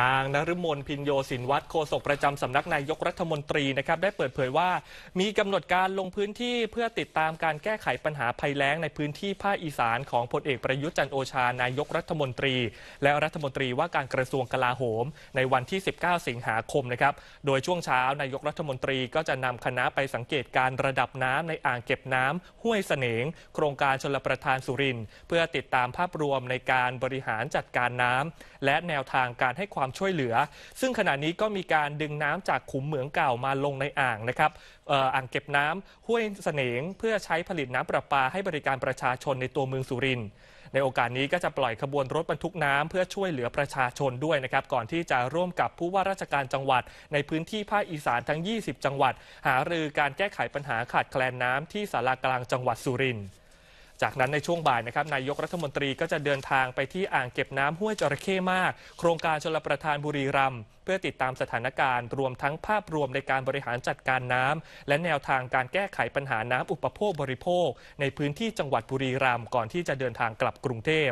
นางนฤมลพินโยสินวัตรโฆษกประจำสำนักนายกรัฐมนตรีนะครับได้เปิดเผยว่า มีกำหนดการลงพื้นที่เพื่อติดตามการแก้ไขปัญหาภัยแล้งในพื้นที่ภาคอีสานของพลเอกประยุทธ์จันโอชา นายกรัฐมนตรี และรัฐมนตรีว่าการกระทรวงกลาโหม ในวันที่ 19 สิงหาคม นะครับ โดยช่วงเช้านายกรัฐมนตรีก็จะนำคณะไปสังเกตการระดับน้ำในอ่างเก็บน้ำห้วยเสนง โครงการชลประทานสุรินเพื่อติดตามภาพรวมในการบริหารจัดการน้ำและแนวทางการให้ความความช่วยเหลือ ซึ่งขณะนี้ก็มีการดึงน้ำจากขุมเหมืองเก่ามาลงในอ่างนะครับอ่างเก็บน้ำห้วยเสนงเพื่อใช้ผลิตน้ำประปาให้บริการประชาชนในตัวเมืองสุรินทร์ในโอกาสนี้ก็จะปล่อยขบวนรถบรรทุกน้ำ เพื่อช่วยเหลือประชาชนด้วยนะครับ ก่อนที่จะร่วมกับผู้ว่าราชการจังหวัด ในพื้นที่ภาคอีสานทั้ง 20 จังหวัด หารือการแก้ไขปัญหาขาดแคลนน้ำที่สารากลางจังหวัดสุรินทร์จากนั้นในช่วงบ่ายนะครับนายกรัฐมนตรีก็จะเดินทางไปที่อ่างเก็บน้ำห้วยจระเข้มากโครงการชลประทานบุรีรัมย์เพื่อติดตามสถานการณ์รวมทั้งภาพรวมในการบริหารจัดการน้ำ และแนวทางการแก้ไขปัญหาน้ำอุปโภคบริโภค ในพื้นที่จังหวัดบุรีรัมย์ก่อนที่จะเดินทางกลับกรุงเทพ